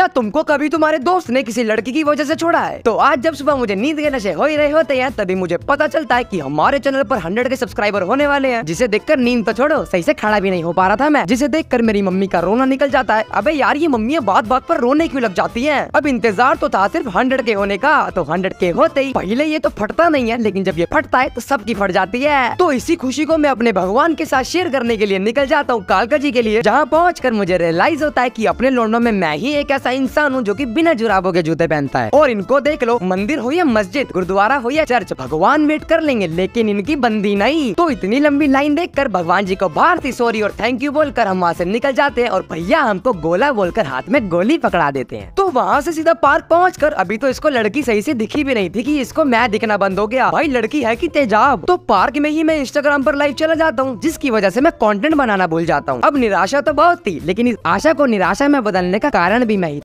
क्या तुमको कभी तुम्हारे दोस्त ने किसी लड़की की वजह से छोड़ा है तो आज जब सुबह मुझे नींद के नशे हो ही रहे होते हैं तभी मुझे पता चलता है की हमारे चैनल पर हंड्रेड के सब्सक्राइबर होने वाले हैं जिसे देखकर नींद तो छोड़ो सही से खड़ा भी नहीं हो पा रहा था मैं जिसे देखकर मेरी मम्मी का रोना निकल जाता है अब यार ये मम्मी बात बात पर रोने क्यों लग जाती है अब इंतजार तो था सिर्फ हंड्रेड के होने का तो हंड्रेड के होते ही पहले ये तो फटता नहीं है लेकिन जब ये फटता है तो सबकी फट जाती है तो इसी खुशी को मैं अपने भगवान के साथ शेयर करने के लिए निकल जाता हूँ कालका जी के लिए जहाँ पहुँच मुझे रियलाइज होता है की अपने लोनों में मैं ही एक ऐसा ऐसा इंसान हूँ जो की बिना जुराबों के जूते पहनता है और इनको देख लो मंदिर हो या मस्जिद गुरुद्वारा हो या चर्च भगवान वेट कर लेंगे लेकिन इनकी बंदी नहीं तो इतनी लंबी लाइन देख कर भगवान जी को बाहर ऐसी सॉरी और थैंक यू बोलकर हम वहाँ से निकल जाते हैं और भैया हमको गोला बोलकर हाथ में गोली पकड़ा देते हैं तो वहाँ से सीधा पार्क पहुँच कर अभी तो इसको लड़की सही से दिखी भी नहीं थी कि इसको मैं दिखना बंद हो गया भाई लड़की है कि तेजाब तो पार्क में ही मैं इंस्टाग्राम पर लाइव चला जाता हूँ जिसकी वजह से मैं कंटेंट बनाना भूल जाता हूँ अब निराशा तो बहुत थी लेकिन इस आशा को निराशा में बदलने का कारण भी मैं ही